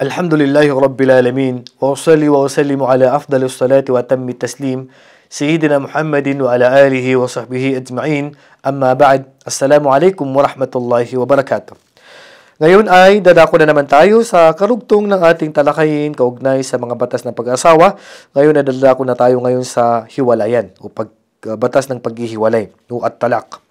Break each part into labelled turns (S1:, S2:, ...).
S1: الحمد لله رب العالمين وأصلي وأسلم على أفضل الصلاة وأتم التسليم سيدنا محمد وعلى آله وصحبه أجمعين أما بعد السلام عليكم ورحمة الله وبركاته Ngayon ay dadako na naman tayo sa karugtong ng ating talakayin kaugnay sa mga batas ng pag-asawa. Ngayon ay dadako na tayo ngayon sa hiwalayan o pag, uh, batas ng paghihiwalay o at talak.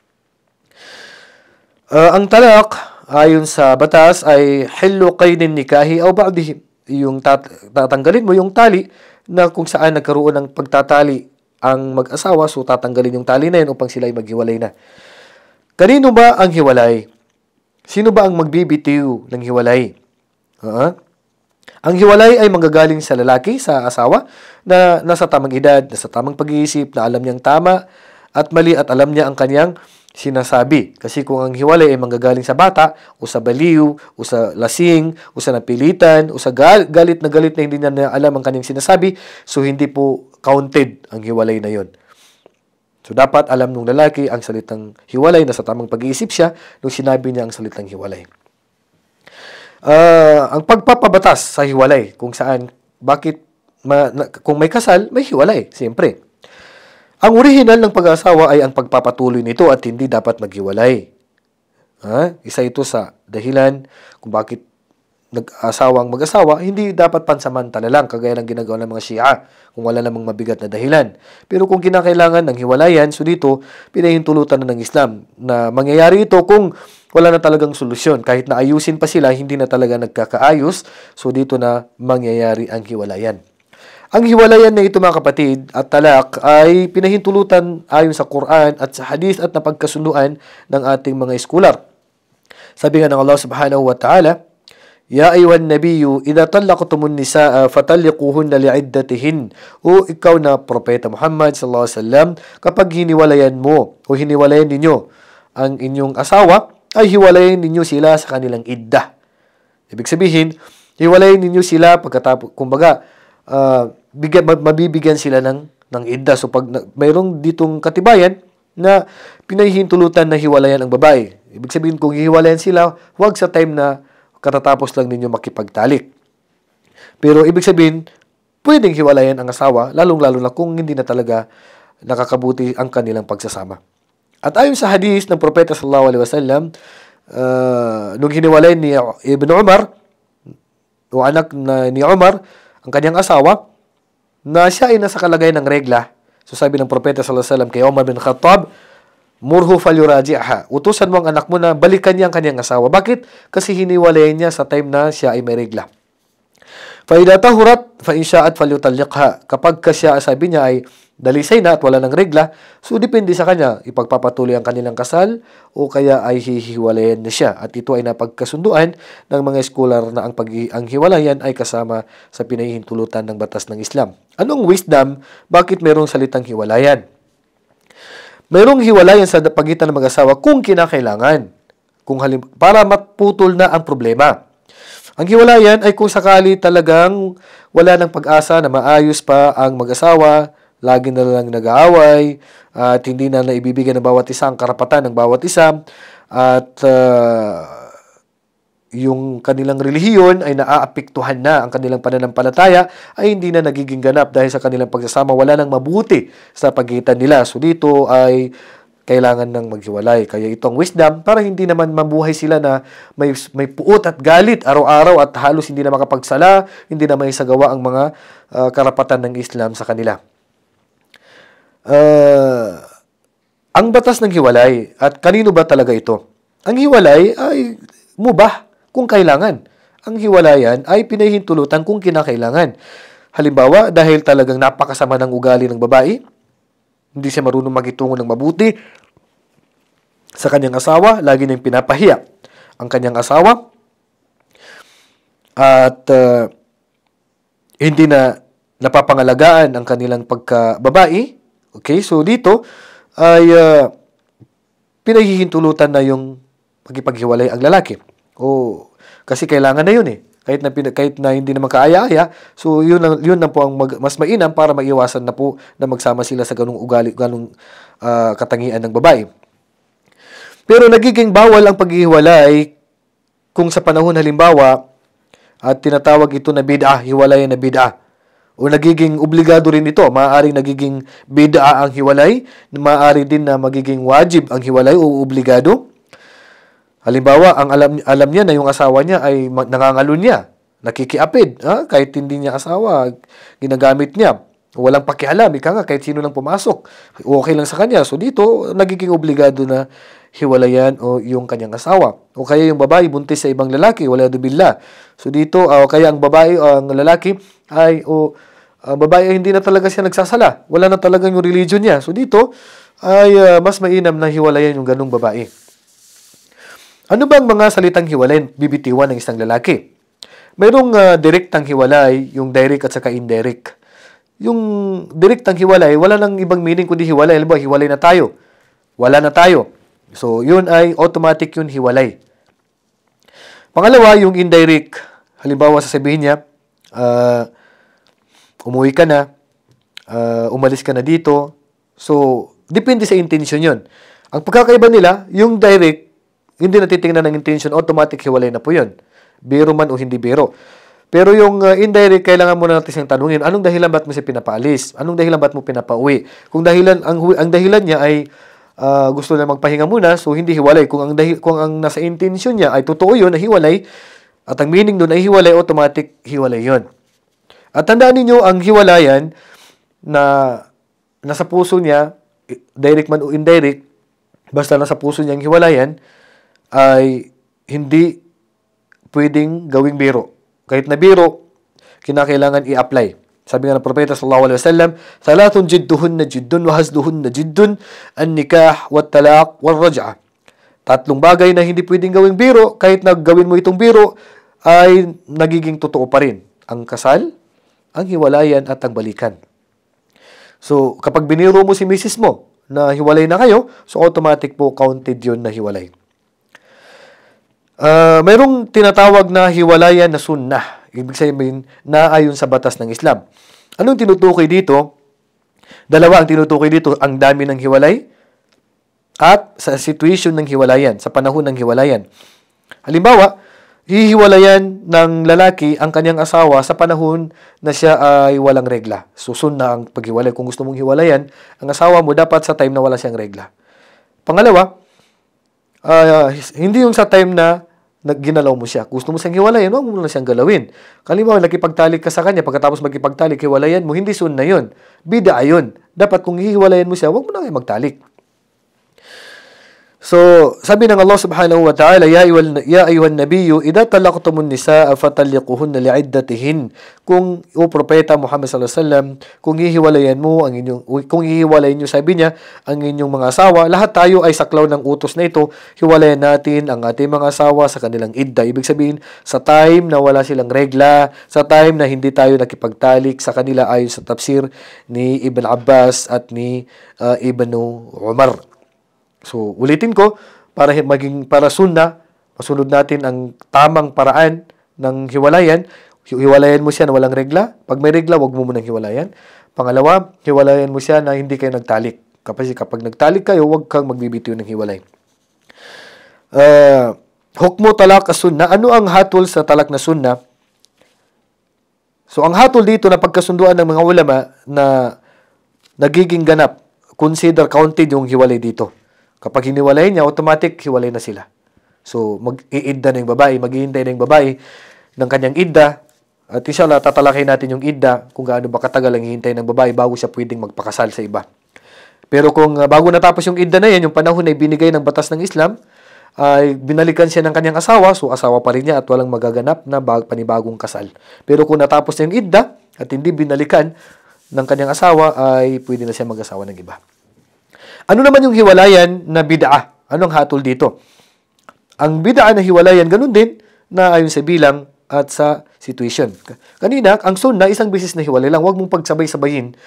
S1: Uh, ang talak ayon sa batas ay hillu qaydin nikahi o ba'dihim. Yung tat- tatanggalin mo yung tali na kung saan nagkaroon ng pagtatali ang mag-asawa, so tatanggalin yung tali na yun upang sila ay maghiwalay na. Kanino ba ang hiwalay? Sino ba ang magbibitiw ng hiwalay? Uh-huh. Ang hiwalay ay manggagaling sa lalaki, sa asawa, na nasa tamang edad, nasa tamang pag-iisip, na alam niyang tama at mali at alam niya ang kanyang sinasabi. Kasi kung ang hiwalay ay manggagaling sa bata, o sa baliw, o sa lasing, o sa napilitan, o sa galit na galit na hindi na alam ang kanyang sinasabi, so hindi po counted ang hiwalay na yon. So dapat alam ng lalaki ang salitang hiwalay, sa tamang pag-iisip siya nung sinabi niya ang salitang hiwalay. Uh, ang pagpapabatas sa hiwalay, kung saan, bakit, ma, na, kung may kasal, may hiwalay, siyempre. Ang orihinal ng pag-asawa ay ang pagpapatuloy nito at hindi dapat maghiwalay. Ha? Isa ito sa dahilan kung bakit nag-asawang mag-asawa, hindi dapat pansamantala lang, kagaya ng ginagawa ng mga Shia, kung wala namang mabigat na dahilan. Pero kung kinakailangan ng hiwalayan, so dito, pinahintulutan na ng Islam na mangyayari ito kung wala na talagang solusyon. Kahit na ayusin pa sila, hindi na talaga nagkakaayos, so dito na mangyayari ang hiwalayan. Ang hiwalayan na ito mga kapatid at talak ay pinahintulutan ayon sa Quran at sa hadith at napagkasunduan ng ating mga eskular. Sabi nga ng Allah subhanahu wa ta'ala, Ya ayuhan nabiyu, idha talaqtumun nisaa fatalliquhunna li'iddatihin. O ikaw na propeta Muhammad sallallahu alaihi wasallam, kapag hiniwalayan mo o hiniwalayan ninyo ang inyong asawa, ay hiwalayan ninyo sila sa kanilang idda. Ibig sabihin, hiwalayan ninyo sila pagkatapos, kumbaga, uh, bigyan, mabibigyan sila ng, ng idda. So pag na, mayroong ditong katibayan na pinahihintulutan na hiwalayan ang babae. Ibig sabihin kung hiwalayan sila, wag sa time na katatapos lang ninyo makipagtalik. Pero ibig sabihin, pwedeng hiwalayan ang asawa, lalong-lalo na kung hindi na talaga nakakabuti ang kanilang pagsasama. At ayon sa hadis ng propeta sallallahu alaihi wasallam, uh, nung hiniwalay ni Ibn Umar, o anak na ni Umar, ang kanyang asawa na siya ay nasa kalagay ng regla. So sabi ng propeta sallallahu alaihi wasallam kay Umar bin Khattab, Murhu falyuraji'ha." Utusan mo ang anak mo na balikan niya ang kanyang asawa. Bakit? Kasi hiniwalayan niya sa time na siya ay may regla. Fa idha hurat fa in sha'at falyutalliqha. Kapag ka siya sabi niya ay Dalisay na at wala ng regla, so depende sa kanya ipagpapatuloy ang kanilang kasal o kaya ay hihiwalayan na siya. At ito ay napagkasunduan ng mga eskolar na ang, pag ang hiwalayan ay kasama sa pinahihintulutan ng batas ng Islam. Anong wisdom? Bakit mayroong salitang hiwalayan? Mayroong hiwalayan sa pagitan ng mag-asawa kung kinakailangan kung halim, para maputol na ang problema. Ang hiwalayan ay kung sakali talagang wala ng pag-asa na maayos pa ang mag-asawa Lagi na lang nag-aaway at hindi na naibibigay ng bawat isa ang karapatan ng bawat isa at uh, yung kanilang relihiyon ay naaapektuhan na ang kanilang pananampalataya ay hindi na nagiging ganap dahil sa kanilang pagsasama wala nang mabuti sa pagitan nila. So dito ay kailangan ng maghiwalay. Kaya itong wisdom, para hindi naman mabuhay sila na may, may puot at galit araw-araw at halos hindi na makapagsala, hindi na may sagawa ang mga uh, karapatan ng Islam sa kanila uh, ang batas ng hiwalay at kanino ba talaga ito? Ang hiwalay ay mubah kung kailangan. Ang hiwalayan ay pinahintulutan kung kinakailangan. Halimbawa, dahil talagang napakasama ng ugali ng babae, hindi siya marunong magitungo ng mabuti, sa kanyang asawa, lagi niyang pinapahiya ang kanyang asawa at uh, hindi na napapangalagaan ang kanilang pagkababae, Okay, so dito ay uh, pinaghihintulutan na yung magipaghiwalay ang lalaki. O kasi kailangan na yun eh. Kahit na kahit na hindi naman kaaya-aya, so yun lang yun na po ang mag, mas mainam para maiwasan na po na magsama sila sa ganung ugali, ganung uh, katangian ng babae. Pero nagiging bawal ang paghihiwalay kung sa panahon halimbawa at tinatawag ito na bid'ah, hiwalay na bid'ah o nagiging obligado rin ito. Maaaring nagiging bid'a ang hiwalay, maaari din na magiging wajib ang hiwalay o obligado. Halimbawa, ang alam, alam niya na yung asawa niya ay nangangalo niya, nakikiapid, ha? kahit hindi niya asawa, ginagamit niya. Walang pakialam, ika nga, kahit sino lang pumasok, okay lang sa kanya. So dito, nagiging obligado na hiwalayan o yung kanyang asawa. O kaya yung babae buntis sa ibang lalaki, wala dubila. So dito, ah, o kaya ang babae o ang lalaki ay o ang babae ay hindi na talaga siya nagsasala. Wala na talaga yung religion niya. So dito, ay uh, mas mainam na hiwalayan yung ganung babae. Ano ba ang mga salitang hiwalay bibitiwan ng isang lalaki? Merong uh, direktang hiwalay, yung direct at saka indirect. Yung direktang hiwalay, wala nang ibang meaning kundi hiwalay. Halimbawa, hiwalay na tayo. Wala na tayo. So, yun ay automatic yun hiwalay. Pangalawa, yung indirect. Halimbawa, sasabihin niya, uh, umuwi ka na, uh, umalis ka na dito. So, depende sa intention yun. Ang pagkakaiba nila, yung direct, hindi natitingnan ng intention, automatic hiwalay na po yun. Biro man o hindi biro. Pero yung uh, indirect, kailangan muna natin siyang tanungin, anong dahilan ba't mo siya pinapaalis? Anong dahilan ba't mo pinapauwi? Kung dahilan, ang, ang dahilan niya ay uh, gusto niya magpahinga muna, so hindi hiwalay. Kung ang, dahi, kung ang nasa intention niya ay totoo yun, na hiwalay, at ang meaning doon ay hiwalay, automatic hiwalay yon. At tandaan ninyo, ang hiwalayan na nasa puso niya, direct man o indirect, basta nasa puso niya ang hiwalayan, ay hindi pwedeng gawing biro. Kahit na biro, kinakailangan i-apply. Sabi nga ng propeta sallallahu alaihi wasallam, "Thalathun jidduhunna jiddun wa hazluhunna jiddun, an-nikah wa talaq wa raj'a." Tatlong bagay na hindi pwedeng gawing biro kahit naggawin mo itong biro ay nagiging totoo pa rin. Ang kasal, ang hiwalayan at ang balikan. So, kapag biniro mo si misis mo na hiwalay na kayo, so automatic po counted yon na hiwalay. Uh, mayroong tinatawag na hiwalayan na sunnah. Ibig sabihin, naayon sa batas ng Islam. Anong tinutukoy dito? Dalawa ang tinutukoy dito, ang dami ng hiwalay at sa situation ng hiwalayan, sa panahon ng hiwalayan. Halimbawa, hihiwalayan ng lalaki ang kanyang asawa sa panahon na siya ay walang regla. Susun na ang paghiwalay. Kung gusto mong hiwalayan, ang asawa mo dapat sa time na wala siyang regla. Pangalawa, uh, hindi yung sa time na nagginalaw mo siya. Gusto mo siyang hiwalayan, huwag mo na siyang galawin. Kalimbawa, nakipagtalik ka sa kanya, pagkatapos magkipagtalik, hiwalayan mo, hindi sunna yun. Bida ayon. Dapat kung hihiwalayan mo siya, huwag mo na kayo magtalik. So, sabi ng Allah subhanahu wa ta'ala, Ya ayuhan, ya ayuhan nabiyo, idha talaktumun nisaa fatalikuhun na liiddatihin. Kung, o propeta Muhammad sallallahu alaihi wasallam, kung hihiwalayan mo, ang inyong, kung hihiwalayan nyo, sabi niya, ang inyong mga asawa, lahat tayo ay saklaw ng utos na ito, hiwalayan natin ang ating mga asawa sa kanilang idda. Ibig sabihin, sa time na wala silang regla, sa time na hindi tayo nakipagtalik sa kanila ayon sa tafsir ni Ibn Abbas at ni uh, Ibn Umar. So, ulitin ko, para maging para sunna, masunod natin ang tamang paraan ng hiwalayan. Hiwalayan mo siya na walang regla. Pag may regla, huwag mo munang hiwalayan. Pangalawa, hiwalayan mo siya na hindi kayo nagtalik. Kasi kapag nagtalik kayo, huwag kang magbibitiw ng hiwalay. Uh, hukmo talak as sunna. Ano ang hatol sa talak na sunna? So, ang hatol dito na pagkasunduan ng mga ulama na nagiging ganap, consider counted yung hiwalay dito. Kapag hiniwalay niya, automatic hiwalay na sila. So, mag-iidda na yung babae, maghihintay na yung babae ng kanyang idda. At inshallah, tatalakay natin yung idda kung gaano ba katagal ang hihintay ng babae bago siya pwedeng magpakasal sa iba. Pero kung uh, bago natapos yung idda na yan, yung panahon na binigay ng batas ng Islam, ay binalikan siya ng kanyang asawa, so asawa pa rin niya at walang magaganap na bag, panibagong kasal. Pero kung natapos na yung idda at hindi binalikan ng kanyang asawa, ay pwede na siya mag-asawa ng iba. Ano naman yung hiwalayan na bid'ah? Anong hatol dito? Ang bid'ah na hiwalayan, ganun din na ayon sa bilang at sa situation. Kanina, ang sunna, isang bisis na hiwalay lang. Huwag mong pagsabay-sabayin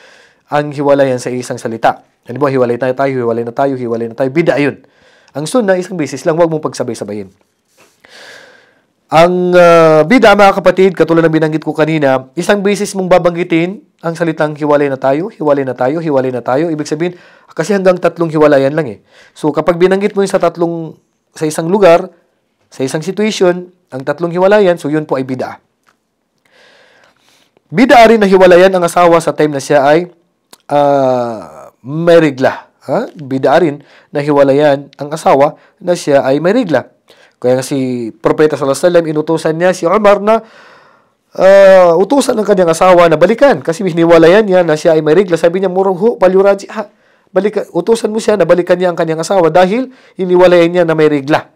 S1: ang hiwalayan sa isang salita. Ano ba, hiwalay na tayo, hiwalay na tayo, hiwalay na tayo. Bida yun. Ang sunna, isang bisis lang. Huwag mong pagsabay-sabayin. Ang uh, ah, bida, mga kapatid, katulad ng binanggit ko kanina, isang bisis mong babanggitin ang salitang hiwalay na tayo, hiwalay na tayo, hiwalay na tayo. Ibig sabihin, kasi hanggang tatlong hiwalayan lang eh. So kapag binanggit mo yung sa tatlong, sa isang lugar, sa isang situation, ang tatlong hiwalayan, so yun po ay bida. Bida rin na hiwalayan ang asawa sa time na siya ay uh, merigla. Ha? Bida rin na hiwalayan ang asawa na siya ay merigla. Kaya nga si Propeta Sallallahu Alaihi Wasallam, inutosan niya si Umar na uh, utusan ng kanyang asawa na balikan kasi hiniwalayan niya na siya ay may regla. Sabi niya, murong ho, palyuraji ha. Balikan, utusan mo siya na balikan niya ang kanyang asawa dahil hiniwalayan niya na may regla.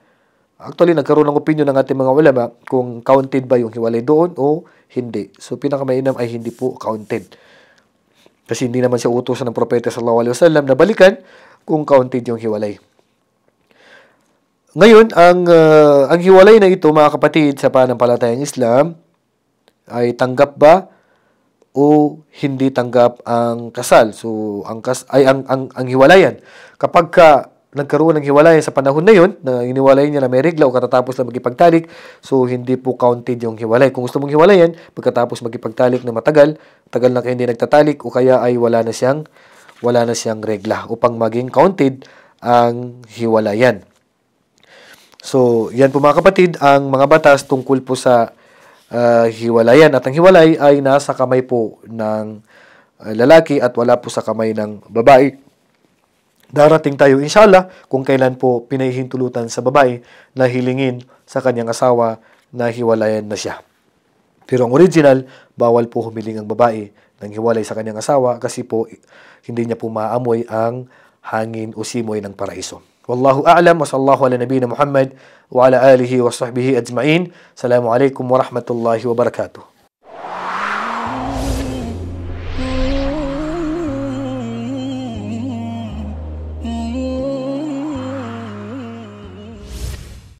S1: Actually, nagkaroon ng opinion ng ating mga ulama kung counted ba yung hiwalay doon o hindi. So, pinakamainam ay hindi po counted. Kasi hindi naman siya utusan ng propeta sallallahu alaihi wasallam na balikan kung counted yung hiwalay. Ngayon, ang uh, ang hiwalay na ito mga kapatid sa panampalatayang Islam ay tanggap ba o hindi tanggap ang kasal. So, ang kas ay ang, ang, ang hiwalayan. Kapag ka nagkaroon ng hiwalayan sa panahon na yon, na iniwalay niya na may regla o katatapos lang magipagtalik, so hindi po counted yung hiwalay. Kung gusto mong hiwalayan, pagkatapos magipagtalik na matagal, tagal na kayo hindi nagtatalik o kaya ay wala na siyang wala na siyang regla upang maging counted ang hiwalayan. So, yan po mga kapatid ang mga batas tungkol po sa uh, hiwalayan. At ang hiwalay ay nasa kamay po ng ah, lalaki at wala po sa kamay ng babae. Darating tayo inshallah kung kailan po pinahihintulutan sa babae na hilingin sa kanyang asawa na hiwalayan na siya. Pero ang original, bawal po humiling ang babae ng hiwalay sa kanyang asawa kasi po hindi niya po maamoy ang hangin o simoy ng paraiso. والله أعلم وصلى الله على نبينا محمد وعلى آله وصحبه أجمعين السلام عليكم ورحمة الله وبركاته